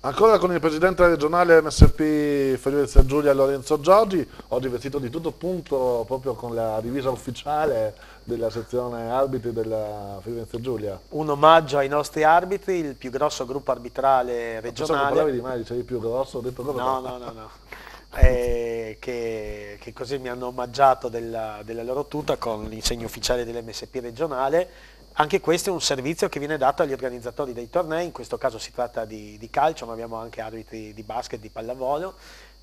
Ancora con il presidente regionale MSP Friulezia Giulia Lorenzo Giorgi, oggi vestito di tutto punto proprio con la divisa ufficiale della sezione arbitri della Friulezia Giulia. Un omaggio ai nostri arbitri, il più grosso gruppo arbitrale regionale. Non parlavi di me, dicevi più grosso, ho detto cosa? No, no, no, no. Eh, che, che, così mi hanno omaggiato della, della loro tuta con l'insegno ufficiale dell'MSP regionale anche questo è un servizio che viene dato agli organizzatori dei tornei, in questo caso si tratta di, di calcio, ma abbiamo anche arbitri di basket, di pallavolo,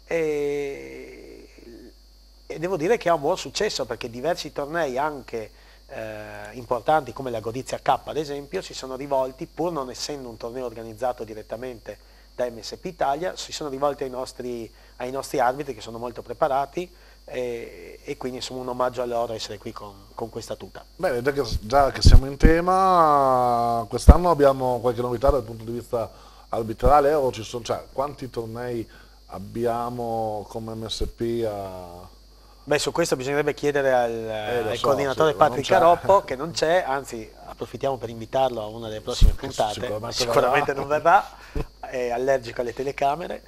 e, e devo dire che ha un buon successo perché diversi tornei anche eh, importanti come la Godizia K ad esempio si sono rivolti pur non essendo un torneo organizzato direttamente da MSP Italia, si sono rivolti ai nostri, ai nostri arbitri che sono molto preparati e, e, quindi insomma un omaggio a loro essere qui con, con questa tuta. Bene, già che, già che siamo in tema, quest'anno abbiamo qualche novità dal punto di vista arbitrale o ci sono, cioè, quanti tornei abbiamo come MSP a... Beh, su questo bisognerebbe chiedere al, eh, al so, coordinatore sì, Patrick Caroppo, che non c'è, anzi approfittiamo per invitarlo a una delle prossime puntate, sicuramente, sicuramente non verrà, è allergico alle telecamere.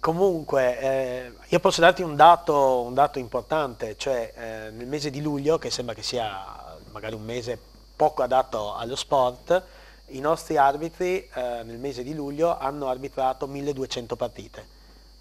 Comunque, eh, io posso darti un dato, un dato importante, cioè eh, nel mese di luglio, che sembra che sia magari un mese poco adatto allo sport, i nostri arbitri eh, nel mese di luglio hanno arbitrato 1200 partite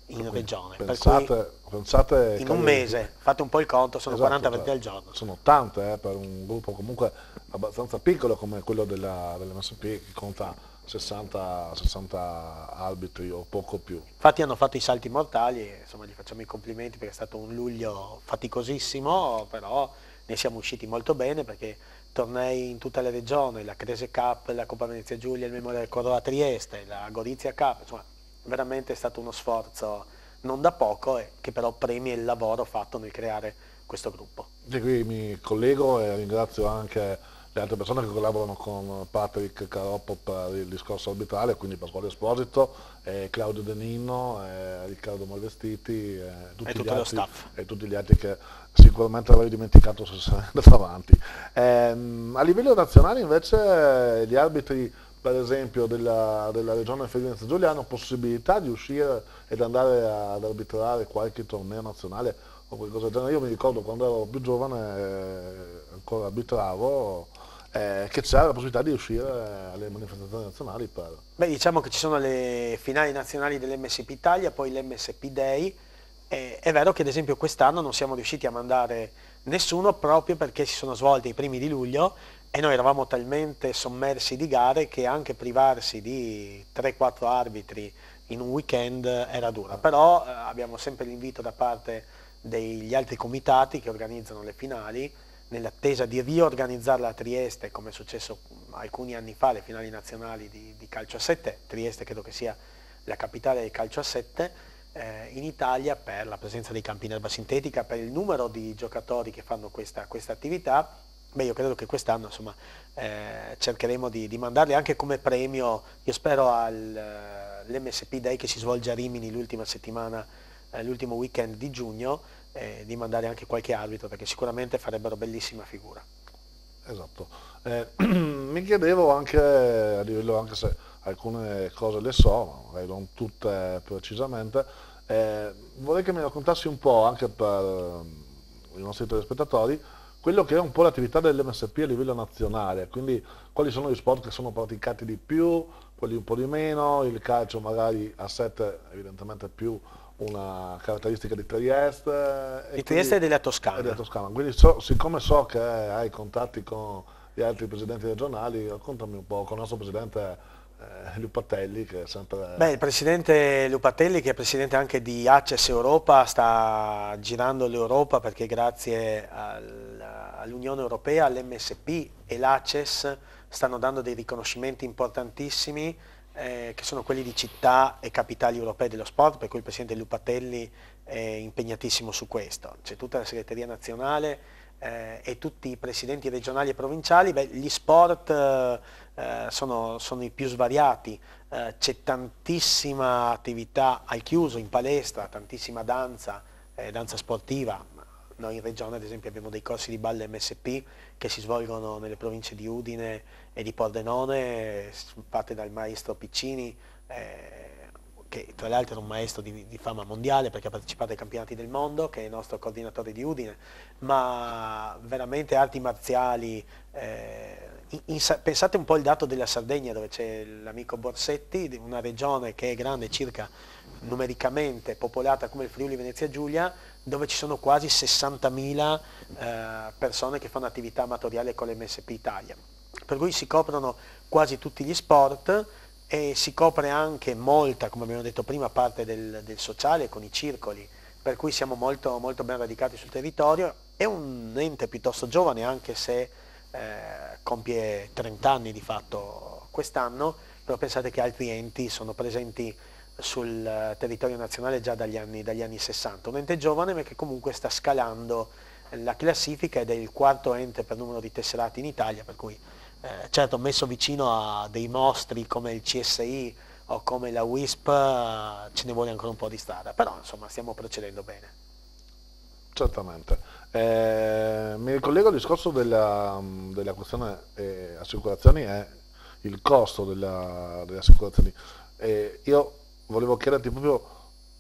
in Quindi, regione. Pensate, per cui, pensate in un mese, fate un po' il conto, sono esatto, 40 cioè, partite al giorno. Sono tante eh, per un gruppo comunque abbastanza piccolo come quello della, dell'MSP che conta 60, 60 arbitri o poco più. Infatti hanno fatto i salti mortali, insomma gli facciamo i complimenti perché è stato un luglio faticosissimo, però ne siamo usciti molto bene perché tornei in tutta la regione, la Crese Cup, la Coppa Venezia Giulia, il Memorial Cordova Trieste, la Gorizia Cup, insomma veramente è stato uno sforzo non da poco e che però premia il lavoro fatto nel creare questo gruppo. E qui mi collego e ringrazio anche le altre persone che collaborano con Patrick Caroppo per il discorso arbitrale, quindi Pasquale Esposito, eh, Claudio De Nino, eh, Riccardo Malvestiti eh, tutti e, tutto altri, lo staff. e tutti gli altri che sicuramente avrei dimenticato se sarei andato avanti. Ehm, a livello nazionale invece gli arbitri per esempio della, della regione Firenze Giulia hanno possibilità di uscire ed andare ad arbitrare qualche torneo nazionale o qualcosa del genere. Io mi ricordo quando ero più giovane, eh, ancora arbitravo, eh, che c'è la possibilità di uscire alle manifestazioni nazionali per... Beh diciamo che ci sono le finali nazionali dell'MSP Italia, poi l'MSP Day, eh, è vero che ad esempio quest'anno non siamo riusciti a mandare nessuno proprio perché si sono svolti i primi di luglio e noi eravamo talmente sommersi di gare che anche privarsi di 3-4 arbitri in un weekend era dura, però eh, abbiamo sempre l'invito da parte degli altri comitati che organizzano le finali nell'attesa di riorganizzarla a Trieste, come è successo alcuni anni fa, le finali nazionali di, di calcio a 7, Trieste credo che sia la capitale del calcio a 7, eh, in Italia per la presenza dei campi in erba sintetica, per il numero di giocatori che fanno questa, questa attività, Beh, io credo che quest'anno eh, cercheremo di, di, mandarli anche come premio, io spero all'MSP eh, Day che si svolge a Rimini l'ultima settimana, eh, l'ultimo weekend di giugno, eh, di mandare anche qualche arbitro perché sicuramente farebbero bellissima figura. Esatto, eh, mi chiedevo anche a livello anche se alcune cose le so, ma magari non tutte precisamente, eh, vorrei che mi raccontassi un po' anche per eh, i nostri telespettatori quello che è un po' l'attività dell'MSP a livello nazionale, quindi quali sono gli sport che sono praticati di più, quelli un po' di meno, il calcio magari a 7 evidentemente più una caratteristica di Trieste. Eh, di Trieste e della Toscana. E della Toscana. Quindi so, siccome so che hai contatti con gli altri presidenti regionali, raccontami un po' con il nostro presidente eh, Lupatelli che è sempre... Beh, il presidente Lupatelli che è presidente anche di Access Europa, sta girando l'Europa perché grazie all'Unione Europea, all'MSP e l'Access stanno dando dei riconoscimenti importantissimi eh, che sono quelli di città e capitali europee dello sport, per cui il Presidente Lupatelli è impegnatissimo su questo. C'è tutta la segreteria nazionale eh, e tutti i presidenti regionali e provinciali, beh, gli sport eh, eh sono, sono, i più svariati, eh, c'è tantissima attività al chiuso, in palestra, tantissima danza, eh, danza sportiva, noi in regione ad esempio abbiamo dei corsi di ballo MSP che si svolgono nelle province di Udine e di Pordenone, fatte dal maestro Piccini, eh, che tra l'altro è un maestro di, di, fama mondiale perché ha partecipato ai campionati del mondo, che è il nostro coordinatore di Udine, ma veramente arti marziali, eh, in, in, pensate un po' il dato della Sardegna dove c'è l'amico Borsetti, una regione che è grande circa numericamente popolata come il Friuli Venezia Giulia, dove ci sono quasi 60.000 eh, persone che fanno attività amatoriale con l'MSP Italia. Per cui si coprono quasi tutti gli sport e si copre anche molta, come abbiamo detto prima, parte del, del sociale con i circoli, per cui siamo molto, molto ben radicati sul territorio. È un ente piuttosto giovane, anche se eh, compie 30 anni di fatto quest'anno, però pensate che altri enti sono presenti sul territorio nazionale già dagli anni, dagli anni 60, un ente giovane ma che comunque sta scalando eh, la classifica ed è il quarto ente per numero di tesserati in Italia, per cui eh, certo messo vicino a dei mostri come il CSI o come la WISP eh, ce ne vuole ancora un po' di strada, però insomma stiamo procedendo bene. Certamente. Eh, mi ricollego al discorso della, della questione eh, assicurazioni e il costo delle assicurazioni. io volevo chiederti proprio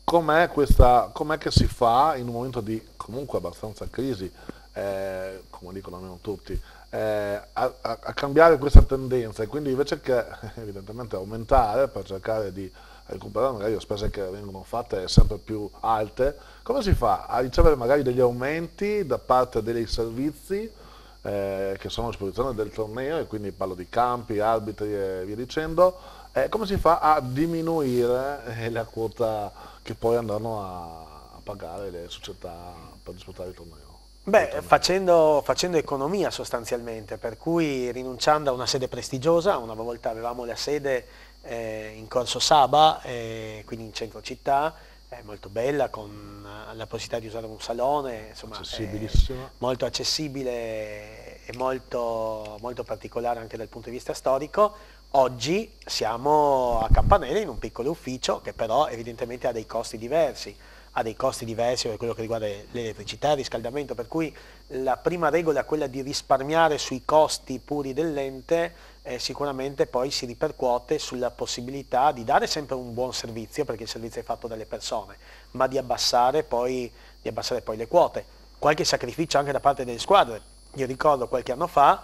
com'è, questa, com'è che si fa in un momento di comunque abbastanza crisi, eh, come dicono almeno tutti, eh, a, a, a, cambiare questa tendenza e quindi invece che evidentemente aumentare per cercare di recuperare magari le spese che vengono fatte sempre più alte, come si fa a ricevere magari degli aumenti da parte dei servizi eh, che sono a disposizione del torneo, e quindi parlo di campi, arbitri e via dicendo, eh, come si fa a diminuire eh, la quota che poi andranno a, a pagare le società per disputare il torneo? Beh, facendo, facendo, economia sostanzialmente, per cui rinunciando a una sede prestigiosa, una volta avevamo la sede eh, in Corso Saba, eh, quindi in centro città, è molto bella con eh, la possibilità di usare un salone, insomma molto accessibile e molto, molto, particolare anche dal punto di vista storico. Oggi siamo a Campanella in un piccolo ufficio che però evidentemente ha dei costi diversi ha dei costi diversi per quello che riguarda l'elettricità, il riscaldamento, per cui la prima regola è quella di risparmiare sui costi puri dell'ente, eh, sicuramente poi si ripercuote sulla possibilità di dare sempre un buon servizio, perché il servizio è fatto dalle persone, ma di abbassare poi, di abbassare poi le quote. Qualche sacrificio anche da parte delle squadre. Io ricordo qualche anno fa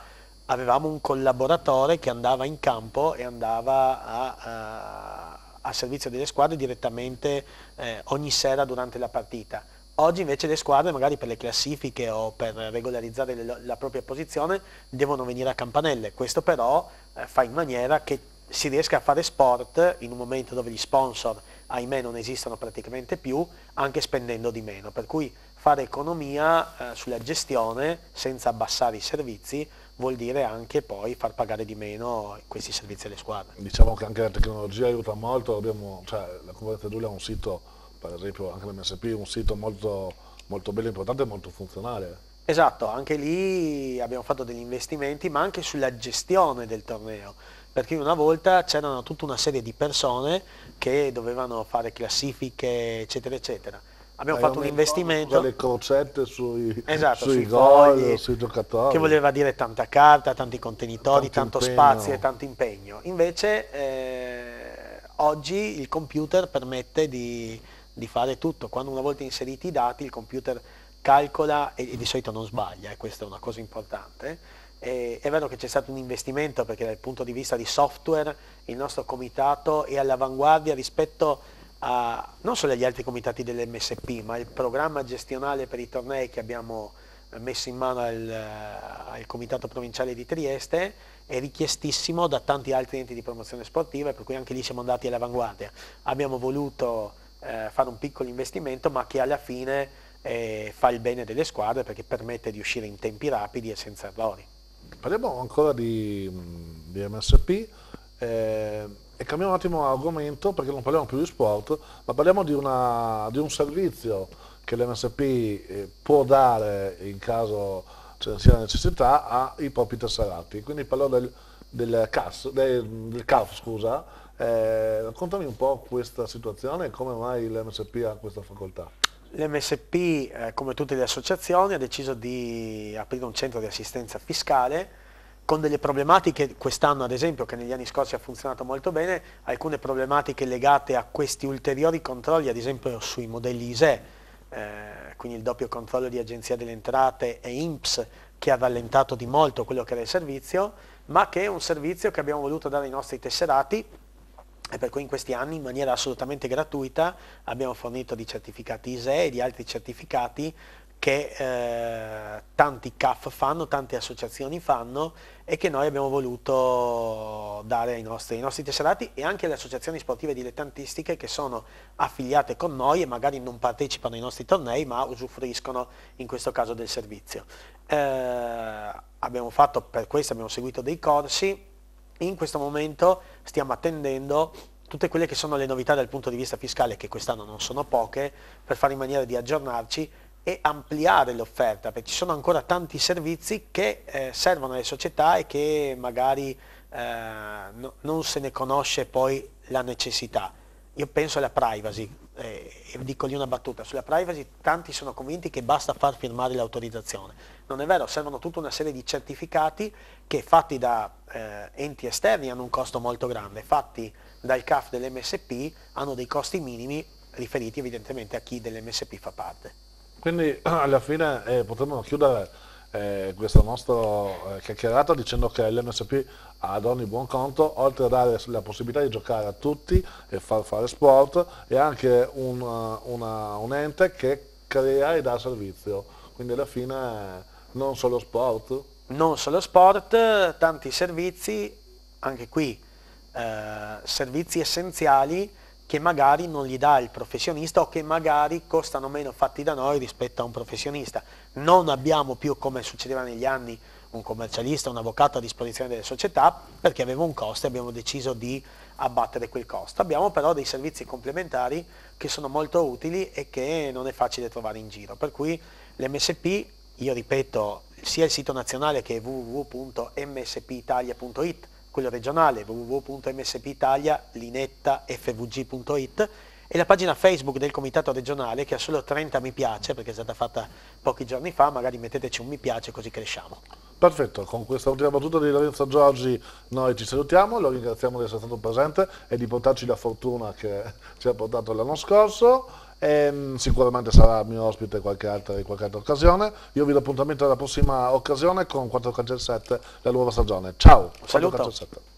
avevamo un collaboratore che andava in campo e andava a, a al servizio delle squadre direttamente eh, ogni sera durante la partita. Oggi invece le squadre, magari per le classifiche o per regolarizzare le, la propria posizione, devono venire a campanelle. Questo però eh, fa in maniera che si riesca a fare sport in un momento dove gli sponsor, ahimè, non esistono praticamente più, anche spendendo di meno. Per cui fare economia eh, sulla gestione senza abbassare i servizi vuol dire anche poi far pagare di meno questi servizi alle squadre. Diciamo che anche la tecnologia aiuta molto, abbiamo, cioè, la Comunità Tedulia ha un sito, per esempio anche l'MSP, un sito molto, molto bello, importante e molto funzionale. Esatto, anche lì abbiamo fatto degli investimenti, ma anche sulla gestione del torneo perché una volta c'erano tutta una serie di persone che dovevano fare classifiche eccetera eccetera abbiamo fatto un investimento. Le crocette sui, esatto, sui, sui gol, fogli, sui giocatori. Che voleva dire tanta carta, tanti contenitori, tanto, tanto spazio e tanto impegno. Invece eh, oggi il computer permette di, di, fare tutto. Quando una volta inseriti i dati il computer calcola e, e di solito non sbaglia, e questa è una cosa importante. E, è vero che c'è stato un investimento perché dal punto di vista di software il nostro comitato è all'avanguardia rispetto a a, non solo agli altri comitati dell'MSP, ma il programma gestionale per i tornei che abbiamo eh, messo in mano al, eh, al Comitato Provinciale di Trieste è richiestissimo da tanti altri enti di promozione sportiva, per cui anche lì siamo andati all'avanguardia. Abbiamo voluto eh, fare un piccolo investimento, ma che alla fine eh, fa il bene delle squadre perché permette di uscire in tempi rapidi e senza errori. Parliamo ancora di, mm, di MSP. Eh e cambiamo un attimo argomento perché non parliamo più di sport, ma parliamo di, una, di un servizio che l'MSP eh, può dare in caso ce ne sia necessità ai propri tesserati. Quindi parlo del, del, CAS, del, del CAF, scusa. Eh, raccontami un po' questa situazione e come mai l'MSP ha questa facoltà. L'MSP, eh, come tutte le associazioni, ha deciso di aprire un centro di assistenza fiscale con delle problematiche quest'anno ad esempio, che negli anni scorsi ha funzionato molto bene, alcune problematiche legate a questi ulteriori controlli, ad esempio sui modelli ISE, eh, quindi il doppio controllo di Agenzia delle Entrate e INPS che ha rallentato di molto quello che era il servizio, ma che è un servizio che abbiamo voluto dare ai nostri tesserati e per cui in questi anni in maniera assolutamente gratuita abbiamo fornito di certificati ISE e di altri certificati che eh, tanti CAF fanno, tante associazioni fanno e che noi abbiamo voluto dare ai nostri, ai nostri tesserati e anche alle associazioni sportive dilettantistiche che sono affiliate con noi e magari non partecipano ai nostri tornei ma usufruiscono in questo caso del servizio. Eh, abbiamo fatto, per questo abbiamo seguito dei corsi, in questo momento stiamo attendendo tutte quelle che sono le novità dal punto di vista fiscale, che quest'anno non sono poche, per fare in maniera di aggiornarci e ampliare l'offerta, perché ci sono ancora tanti servizi che eh, servono alle società e che magari eh, no, non se ne conosce poi la necessità. Io penso alla privacy, eh, dico lì una battuta, sulla privacy tanti sono convinti che basta far firmare l'autorizzazione. Non è vero, servono tutta una serie di certificati che fatti da eh, enti esterni hanno un costo molto grande, fatti dal CAF dell'MSP hanno dei costi minimi riferiti evidentemente a chi dell'MSP fa parte. Quindi alla fine eh, potremmo chiudere eh, questa nostra eh, chiacchierata dicendo che l'MSP ad ogni buon conto, oltre a dare la possibilità di giocare a tutti e far fare sport, è anche un, eh, una, un ente che crea e dà servizio. Quindi alla fine non solo sport. Non solo sport, tanti servizi, anche qui, eh, servizi essenziali che magari non gli dà il professionista o che magari costano meno fatti da noi rispetto a un professionista. Non abbiamo più, come succedeva negli anni, un commercialista, un avvocato a disposizione delle società perché aveva un costo e abbiamo deciso di abbattere quel costo. Abbiamo però dei servizi complementari che sono molto utili e che non è facile trovare in giro. Per cui l'MSP, io ripeto, sia il sito nazionale che www.mspitalia.it quello regionale www.mspitalia.linettafvg.it e la pagina Facebook del Comitato regionale che ha solo 30 mi piace perché è stata fatta pochi giorni fa, magari metteteci un mi piace così cresciamo. Perfetto, con questa ultima battuta di Lorenzo Giorgi noi ci salutiamo, lo ringraziamo di essere stato presente e di portarci la fortuna che ci ha portato l'anno scorso. E, ehm, sicuramente sarà mio ospite in qualche altra occasione. Io vi do appuntamento alla prossima occasione con 4 Calcio 7, la nuova stagione. Ciao, Saluto. 4